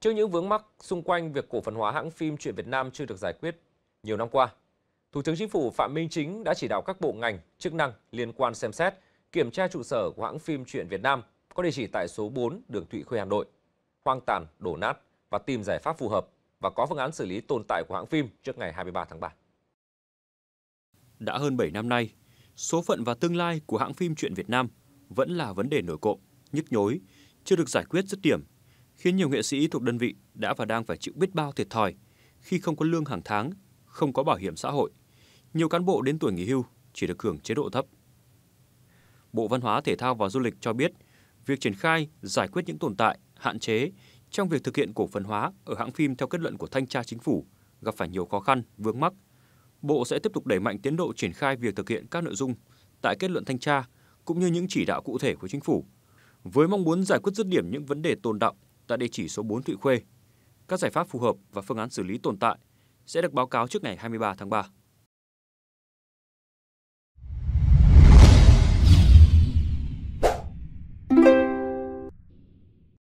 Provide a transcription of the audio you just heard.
Trước những vướng mắc xung quanh việc cổ phần hóa hãng phim truyện Việt Nam chưa được giải quyết nhiều năm qua, Thủ tướng Chính phủ Phạm Minh Chính đã chỉ đạo các bộ ngành, chức năng liên quan xem xét, kiểm tra trụ sở của hãng phim truyện Việt Nam có địa chỉ tại số 4 đường Thụy Khuê Hà Nội, hoang tàn, đổ nát và tìm giải pháp phù hợp và có phương án xử lý tồn tại của hãng phim trước ngày 23 tháng 3. Đã hơn 7 năm nay, số phận và tương lai của hãng phim truyện Việt Nam vẫn là vấn đề nổi cộng, nhức nhối, chưa được giải quyết dứt điểm khiến nhiều nghệ sĩ thuộc đơn vị đã và đang phải chịu biết bao thiệt thòi khi không có lương hàng tháng, không có bảo hiểm xã hội. Nhiều cán bộ đến tuổi nghỉ hưu chỉ được hưởng chế độ thấp. Bộ Văn hóa, Thể thao và Du lịch cho biết, việc triển khai giải quyết những tồn tại, hạn chế trong việc thực hiện cổ phần hóa ở hãng phim theo kết luận của thanh tra chính phủ gặp phải nhiều khó khăn, vướng mắc. Bộ sẽ tiếp tục đẩy mạnh tiến độ triển khai việc thực hiện các nội dung tại kết luận thanh tra cũng như những chỉ đạo cụ thể của chính phủ với mong muốn giải quyết dứt điểm những vấn đề tồn đọng tại địa chỉ số 4 Thụy Khuê. Các giải pháp phù hợp và phương án xử lý tồn tại sẽ được báo cáo trước ngày 23 tháng 3.